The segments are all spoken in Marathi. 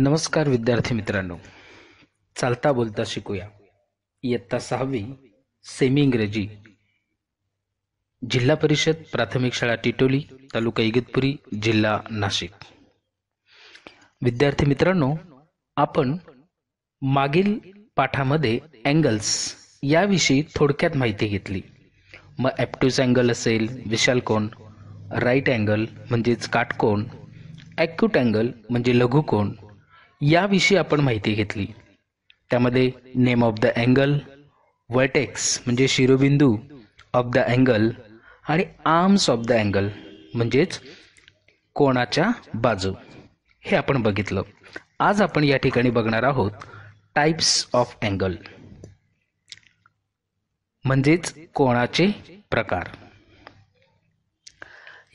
नमस्कार विद्यार्थी मित्रांनो चालता बोलता शिकूया इयत्ता सहावी सेमी इंग्रजी जिल्हा परिषद प्राथमिक शाळा टिटोली तालुका इगतपुरी जिल्हा नाशिक विद्यार्थी मित्रांनो आपण मागील पाठामध्ये अँगल्स याविषयी थोडक्यात माहिती घेतली मग ॲप्टूज अँगल असेल विशाल कोण राईट अँगल म्हणजेच काटकोण ॲक्यूट अँगल म्हणजे लघुकोण याविषयी आपण माहिती घेतली त्यामध्ये name of the angle vertex म्हणजे शिरोबिंदू ऑफ द अँगल आणि आर्म्स ऑफ द अँगल म्हणजेच कोणाच्या बाजू हे आपण बघितलं आज आपण या ठिकाणी बघणार आहोत टाईप्स ऑफ अँगल म्हणजेच कोणाचे प्रकार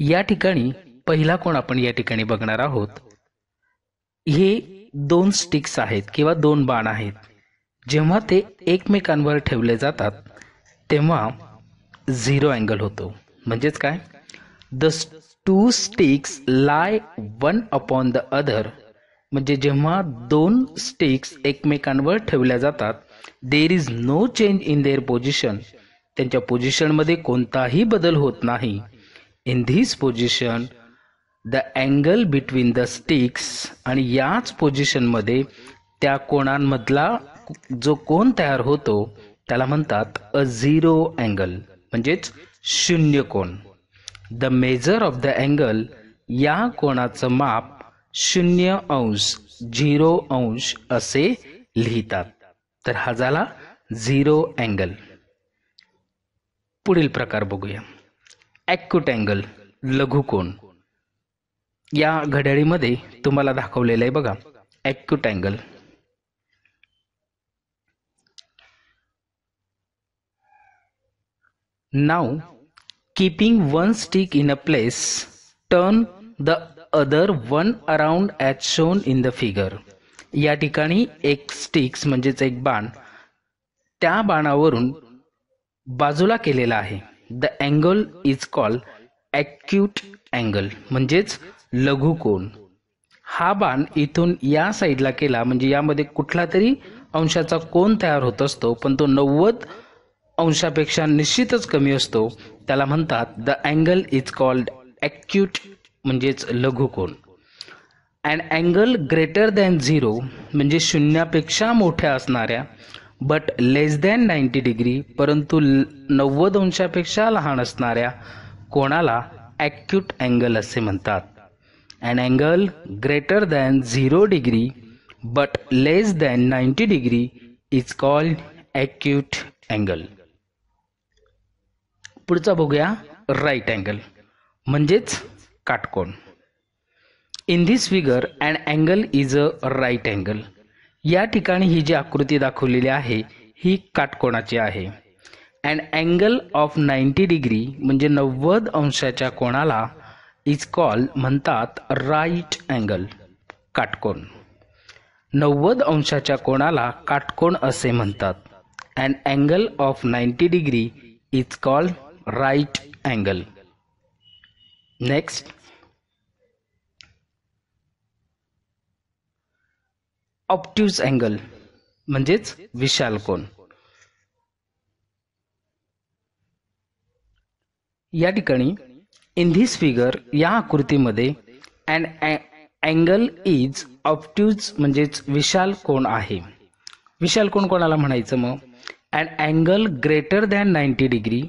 या ठिकाणी पहिला कोण आपण या ठिकाणी बघणार आहोत हे दोन स्टिक्स आहेत किंवा दोन बाण आहेत जेव्हा ते एकमेकांवर ठेवले जातात तेव्हा झिरो अँगल होतो म्हणजेच काय the two sticks lie one upon the other म्हणजे जेव्हा दोन स्टिक्स एकमेकांवर ठेवल्या जातात there is no change in their position त्यांच्या पोझिशनमध्ये कोणताही बदल होत नाही in this position the angle between the sticks आणि याच पोझिशनमध्ये त्या कोणांमधला जो कोण तयार होतो त्याला म्हणतात अ झिरो अँगल म्हणजेच शून्य कोण the measure of the angle या कोणाचं माप शून्य अंश झिरो अंश असे लिहितात तर हा झाला झिरो अँगल पुढील प्रकार बघूया ॲक्युट अँगल लघुकोण या घड्याळीमध्ये तुम्हाला दाखवलेलं आहे बघा ॲक्यूट अँगल नाव keeping one stick in a place turn the other one around at shown in the figure या ठिकाणी एक स्टिक्स म्हणजेच एक बाण त्या बाणावरून बाजूला केलेला आहे the angle is called acute angle म्हणजेच लघुकोन हा बाण इथून या साईडला केला म्हणजे यामध्ये कुठला तरी अंशाचा कोण तयार होत असतो पण तो नव्वद अंशापेक्षा निश्चितच कमी असतो त्याला म्हणतात the angle is called acute म्हणजेच लघुकोन and angle greater than zero म्हणजे शून्यापेक्षा मोठ्या असणाऱ्या but less than ninety degree परंतु नव्वद अंशापेक्षा लहान असणाऱ्या कोणाला ॲक्यूट अँगल असे म्हणतात an angle greater than 0 degree but less than 90 degree is called acute angle. पुढचा बघूया राईट अँगल म्हणजेच काटकोण in this figure and angle is a right angle या ठिकाणी ही जी आकृती दाखवलेली आहे ही काटकोणाची आहे and angle of ninety degree म्हणजे नव्वद अंशाच्या कोणाला इज कॉल म्हणतात राईट अँगल काटकोण नव्वद अंशाच्या कोणाला काटकोण असे म्हणतात and angle of ninety degree is call right angle next obtuse angle म्हणजेच विशाल कोण या ठिकाणी इन धिस फिगर या आकृतीमध्ये अँड अँगल इज ऑप्ट्यूज म्हणजेच विशाल कोण आहे विशाल कोण कोणाला म्हणायचं मग and angle greater than ninety degree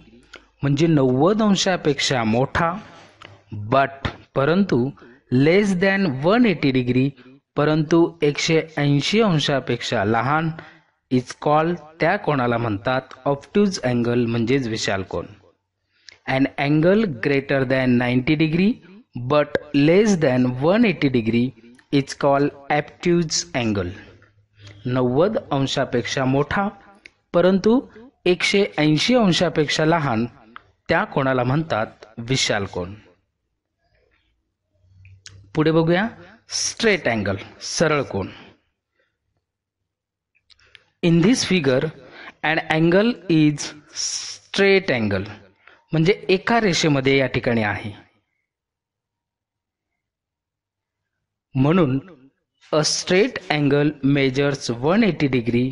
म्हणजे नव्वद अंशापेक्षा मोठा बट परंतु less than one eighty degree परंतु एकशे ऐंशी अंशापेक्षा लहान इज कॉल त्या कोणाला म्हणतात ऑप्ट्यूज अँगल म्हणजेच विशाल कोण an angle greater than 90 degree but less than 180 degree is call obtuse angle नव्वद अंशापेक्षा मोठा परंतु एकशे ऐंशी अंशापेक्षा लहान त्या कोणाला म्हणतात विशाल कोण पुढे बघूया स्ट्रेट अँगल सरळ कोण in this figure and angle is straight angle म्हणजे एका रेषेमध्ये या ठिकाणी आहे म्हणून a straight angle measures one eighty degree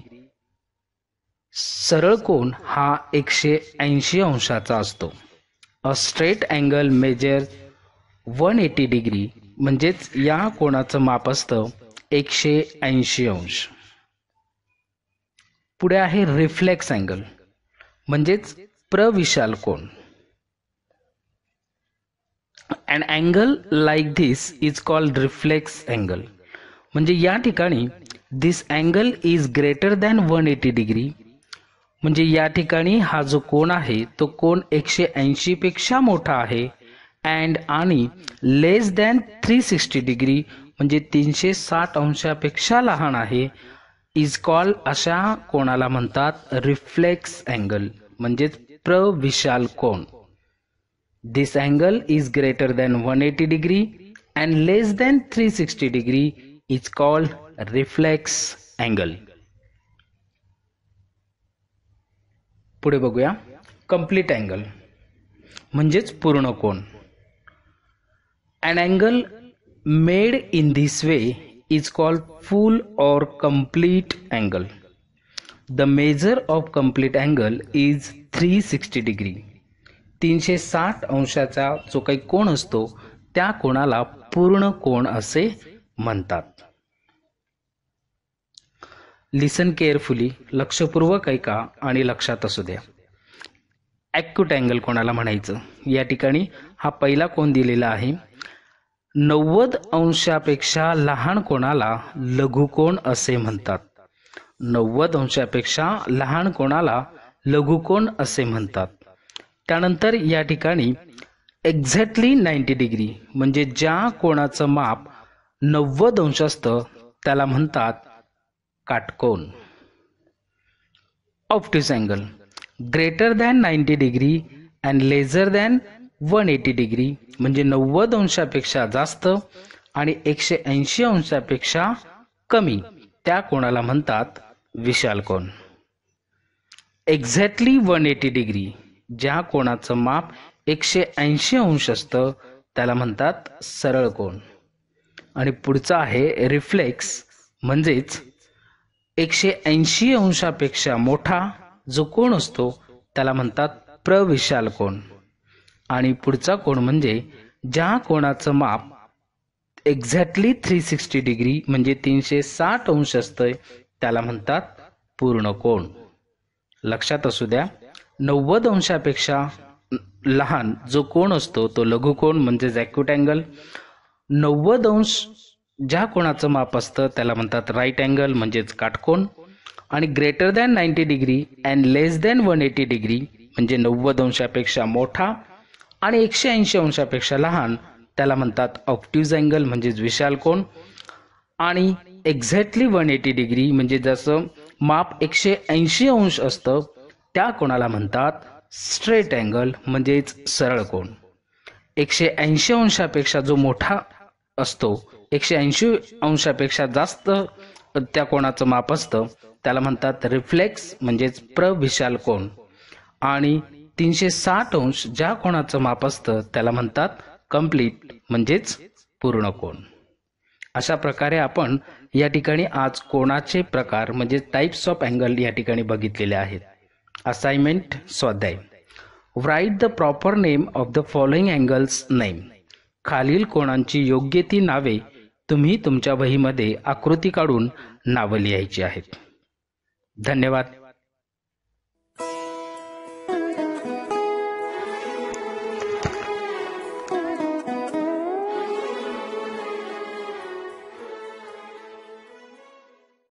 सरळ कोण हा एकशे ऐंशी अंशाचा असतो a straight angle measures one eighty degree म्हणजेच या कोणाचं माप असतं एकशे ऐंशी अंश पुढे आहे रिफ्लेक्स अँगल म्हणजेच प्रविशाल कोण an angle like this is called reflex angle म्हणजे या ठिकाणी this angle is greater than one eighty degree म्हणजे या ठिकाणी हा जो कोण आहे तो कोण एकशे ऐंशीपेक्षा मोठा आहे अँड आणि less than three sixty degree म्हणजे तीनशे साठ अंशापेक्षा लहान आहे इज कॉल अशा कोणाला म्हणतात रिफ्लेक्स अँगल म्हणजेच प्रविशाल कोण This angle is greater than 180 degree and less than 360 degree is called reflex angle. पुढे बघूया कम्प्लीट अँगल म्हणजेच पूर्ण कोण and angle made in this way is called full और complete angle the measure of complete angle is three sixty degree तीनशे साठ अंशाचा जो काही कोण असतो त्या कोणाला पूर्ण कोण असे म्हणतात लिसन केअरफुली लक्षपूर्वक ऐका आणि लक्षात असू द्या ॲक्यूट अँगल कोणाला म्हणायचं या ठिकाणी हा पहिला कोण दिलेला आहे नव्वद अंशापेक्षा लहान कोणाला लघुकोण असे म्हणतात नव्वद अंशापेक्षा लहान कोणाला लघुकोण असे म्हणतात त्यानंतर या ठिकाणी एक्झॅक्टली नाईन्टी डिग्री म्हणजे ज्या कोणाचं माप नव्वद अंश असतं त्याला म्हणतात काटकोन obtuse angle greater than ninety degree and lesser than one eighty degree म्हणजे नव्वद अंशापेक्षा जास्त आणि एकशे ऐंशी अंशापेक्षा कमी त्या कोणाला म्हणतात विशाल कोण एक्झॅक्टली वन एटी डिग्री ज्या कोणाचं माप एकशे ऐंशी अंश असतं त्याला म्हणतात सरळ कोण आणि पुढचं आहे रिफ्लेक्स म्हणजेच एकशे ऐंशी अंशापेक्षा मोठा जो कोण असतो त्याला म्हणतात प्रविशाल कोण आणि पुढचा कोण म्हणजे ज्या कोणाचं माप एक्झॅक्टली थ्री सिक्स्टी डिग्री म्हणजे तीनशे साठ अंश असतंय त्याला म्हणतात पूर्ण कोण लक्षात असू द्या नव्वद अंशापेक्षा लहान जो कोण असतो तो लघुकोण म्हणजेच ॲक्यूट अँगल नव्वद अंश ज्या कोणाचं माप असतं त्याला म्हणतात राईट अँगल म्हणजेच काटकोण आणि greater than ninety degree and less than one eighty degree म्हणजे नव्वद अंशापेक्षा मोठा आणि एकशे ऐंशी अंशापेक्षा लहान त्याला म्हणतात ऑक्टिव्ज अँगल म्हणजेच विशाल कोण आणि एक्झॅक्टली वन एटी डिग्री म्हणजे जसं माप एकशे ऐंशी अंश असतं त्या कोणाला म्हणतात स्ट्रेट अँगल म्हणजेच सरळ कोण एकशे ऐंशी अंशापेक्षा जो मोठा असतो एकशे ऐंशी अंशापेक्षा जास्त त्या कोणाचं माप असतं त्याला म्हणतात रिफ्लेक्स म्हणजेच प्रविशाल कोण आणि तीनशे साठ अंश ज्या कोणाचं माप असतं त्याला म्हणतात कम्प्लीट म्हणजेच पूर्ण कोण अशा प्रकारे आपण या ठिकाणी आज कोणाचे प्रकार म्हणजे टाईप्स ऑफ अँगल या ठिकाणी बघितलेले आहेत असाइनमेंट स्वाध्याय write the proper name of the following angles name खालील कोणांची योग्य ती नावे तुम्ही तुमच्या वहीमध्ये आकृती काढून नावं लिहायची आहेत धन्यवाद